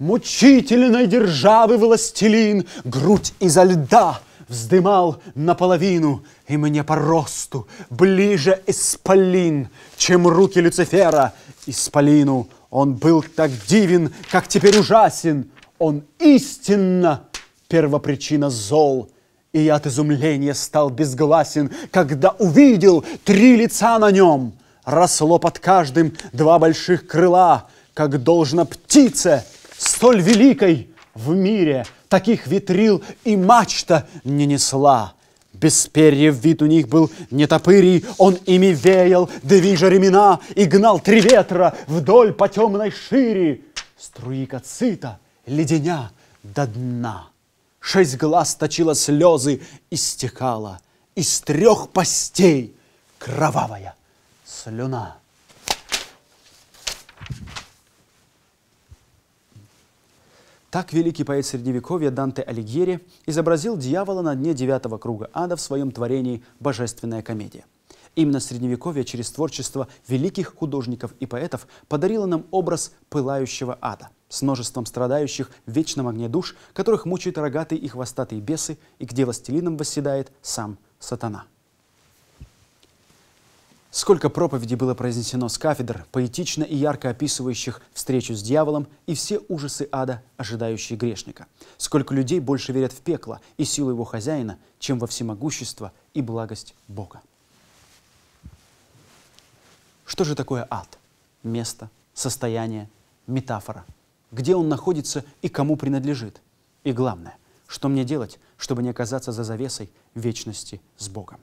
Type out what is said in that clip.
мучительной державы властелин грудь изо льда вздымал наполовину, и мне по росту ближе исполин, чем руки Люцифера исполину. Он был так дивен, как теперь ужасен. Он истинно первопричина зол. И я от изумления стал безгласен, когда увидел три лица на нем. Росло под каждым два больших крыла, как должно птице — столь великой в мире таких витрил и мачта не несла. Без перьев вид у них был не нетопырий, он ими веял, движа ремена, и гнал три ветра вдоль по темной шире, струи кацита, леденя до дна. Шесть глаз точила слезы и стекала из трех постей кровавая слюна. Так великий поэт Средневековья Данте Алигьери изобразил дьявола на дне девятого круга ада в своем творении «Божественная комедия». Именно Средневековье через творчество великих художников и поэтов подарило нам образ пылающего ада с множеством страдающих в вечном огне душ, которых мучают рогатые и хвостатые бесы, и где властелином восседает сам сатана. Сколько проповедей было произнесено с кафедр, поэтично и ярко описывающих встречу с дьяволом и все ужасы ада, ожидающие грешника. Сколько людей больше верят в пекло и силу его хозяина, чем во всемогущество и благость Бога. Что же такое ад? Место, состояние, метафора. Где он находится и кому принадлежит? И главное, что мне делать, чтобы не оказаться за завесой вечности с Богом?